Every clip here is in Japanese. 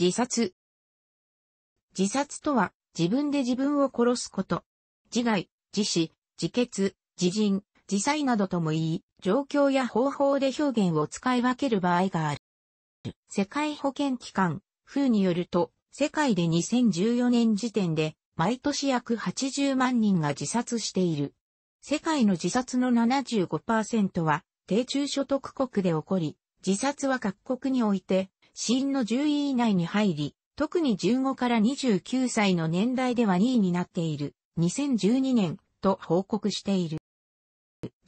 自殺。自殺とは、自分で自分を殺すこと。自害、自死、自決、自人、自災などとも言い、状況や方法で表現を使い分ける場合がある。世界保健機関、風によると、世界で2014年時点で、毎年約80万人が自殺している。世界の自殺の75%は、低中所得国で起こり、自殺は各国において死因の10位以内に入り、特に15から29歳の年代では2位になっている、2012年、と報告している。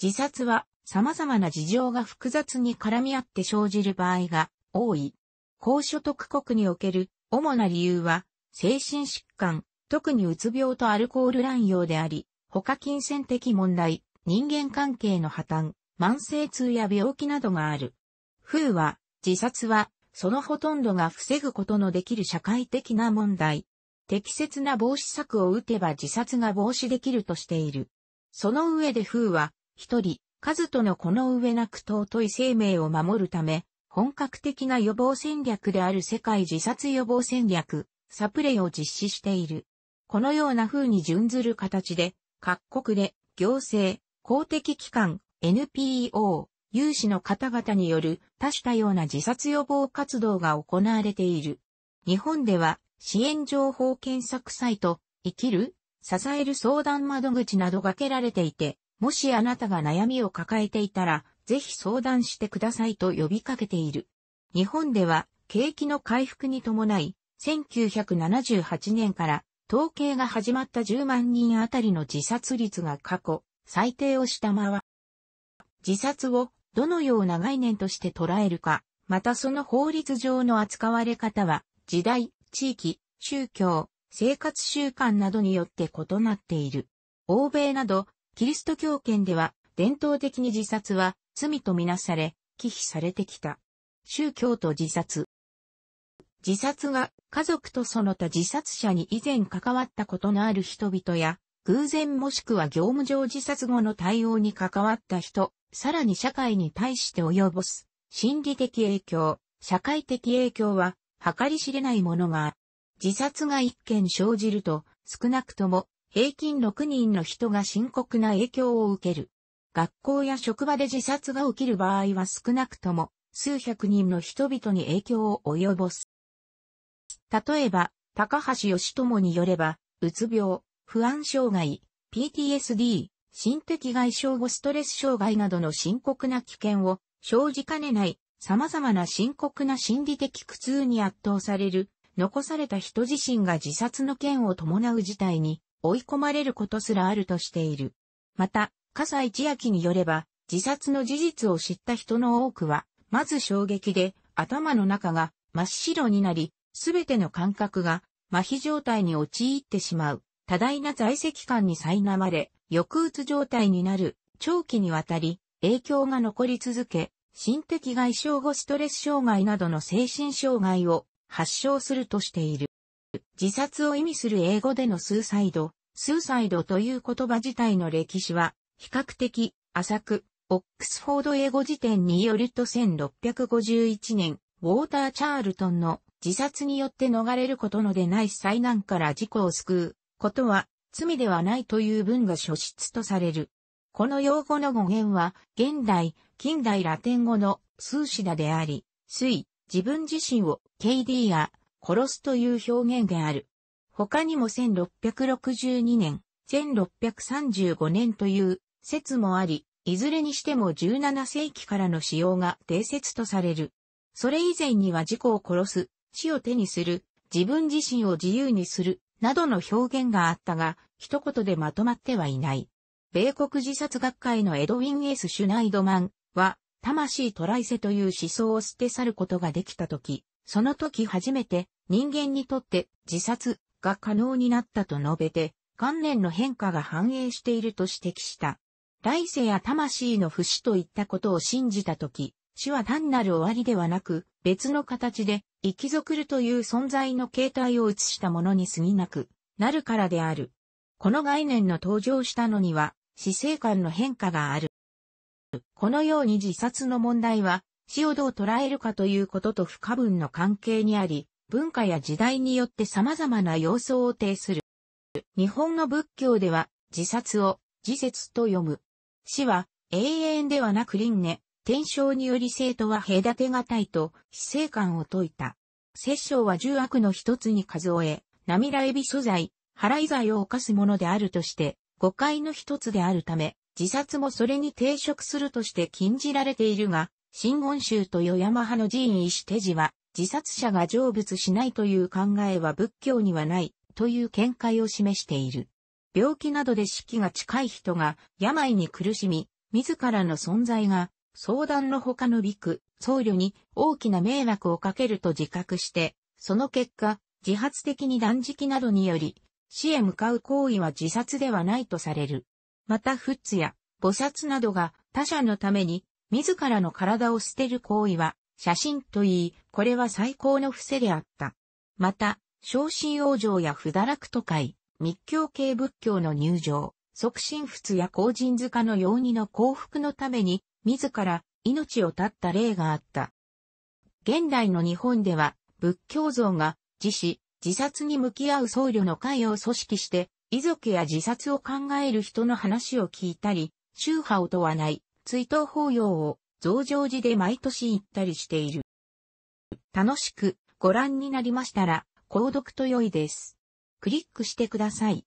自殺は様々な事情が複雑に絡み合って生じる場合が多い。高所得国における主な理由は、精神疾患、特にうつ病とアルコール乱用であり、他金銭的問題、人間関係の破綻、慢性痛や病気などがある。風は、自殺はそのほとんどが防ぐことのできる社会的な問題。適切な防止策を打てば自殺が防止できるとしている。その上で風は、一人、数とのこの上なく尊い生命を守るため、本格的な予防戦略である世界自殺予防戦略、サプレイを実施している。このような風に準ずる形で、各国で行政、公的機関、NPO、有志の方々による多種多様な自殺予防活動が行われている。日本では支援情報検索サイト、生きる、支える相談窓口などがけられていて、もしあなたが悩みを抱えていたら、ぜひ相談してくださいと呼びかけている。日本では、景気の回復に伴い、1978年から統計が始まった10万人あたりの自殺率が過去最低を下回。自殺をどのような概念として捉えるか、またその法律上の扱われ方は、時代、地域、宗教、生活習慣などによって異なっている。欧米など、キリスト教圏では、伝統的に自殺は罪とみなされ、忌避されてきた。宗教と自殺。自殺が家族とその他自殺者に以前関わったことのある人々や偶然もしくは業務上自殺後の対応に関わった人、さらに社会に対して及ぼす、心理的影響、社会的影響は、計り知れないものがある。自殺が一件生じると、少なくとも、平均6人の人が深刻な影響を受ける。学校や職場で自殺が起きる場合は少なくとも、数百人の人々に影響を及ぼす。例えば、高橋義友によれば、うつ病、不安障害、PTSD、心的外傷後ストレス障害などの深刻な危険を生じかねない様々な深刻な心理的苦痛に圧倒される、残された人自身が自殺の件を伴う事態に追い込まれることすらあるとしている。また、笠井千明によれば、自殺の事実を知った人の多くは、まず衝撃で頭の中が真っ白になり、すべての感覚が麻痺状態に陥ってしまう。多大な在籍感に苛まれ、抑うつ状態になる、長期にわたり、影響が残り続け、心的外傷後ストレス障害などの精神障害を発症するとしている。自殺を意味する英語でのスーサイド、スーサイドという言葉自体の歴史は、比較的浅く、オックスフォード英語辞典によると1651年、ウォーター・チャールトンの自殺によって逃れることのでない災難から事故を救うことは罪ではないという文が書出とされる。この用語の語源は、現代、近代ラテン語のスーシダであり、スイ、自分自身を KD や殺すという表現である。他にも1662年、1635年という説もあり、いずれにしても17世紀からの使用が定説とされる。それ以前には自己を殺す、死を手にする、自分自身を自由にするなどの表現があったが、一言でまとまってはいない。米国自殺学会のエドウィン・エス・シュナイドマンは、魂トライセという思想を捨て去ることができたとき、その時初めて人間にとって自殺が可能になったと述べて、観念の変化が反映していると指摘した。来世や魂の不死といったことを信じたとき、死は単なる終わりではなく、別の形で、生き続るという存在の形態を映したものに過ぎなく、なるからである。この概念の登場したのには、死生観の変化がある。このように自殺の問題は、死をどう捉えるかということと不可分の関係にあり、文化や時代によって様々な様相を呈する。日本の仏教では、自殺を、自説と読む。死は、永遠ではなく輪廻、天章により生徒は隔てがたいと、死生観を説いた。摂政は重悪の一つに数え、涙エビ素材、払い罪を犯すものであるとして、誤解の一つであるため、自殺もそれに抵触するとして禁じられているが、新温州と与山派の寺院医師手辞は、自殺者が成仏しないという考えは仏教にはない、という見解を示している。病気などで死期が近い人が病に苦しみ、自らの存在が相談の他のビク、僧侶に大きな迷惑をかけると自覚して、その結果、自発的に断食などにより、死へ向かう行為は自殺ではないとされる。また仏や菩薩などが他者のために自らの体を捨てる行為は写真と言い、これは最高の伏せであった。また、昇進王城や不堕落都会、密教系仏教の入場、促進仏や公人塚のうにの幸福のために自ら命を絶った例があった。現代の日本では、仏教像が自死、自殺に向き合う僧侶の会を組織して、遺族や自殺を考える人の話を聞いたり、宗派を問わない追悼法要を増上寺で毎年行ったりしている。楽しくご覧になりましたら、購読と良いです。クリックしてください。